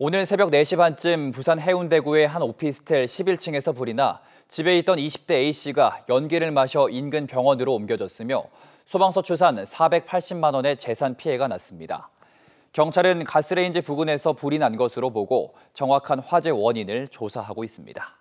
오늘 새벽 4시 반쯤 부산 해운대구의 한 오피스텔 11층에서 불이 나 집에 있던 20대 A씨가 연기를 마셔 인근 병원으로 옮겨졌으며 소방서 추산 480만 원의 재산 피해가 났습니다. 경찰은 가스레인지 부근에서 불이 난 것으로 보고 정확한 화재 원인을 조사하고 있습니다.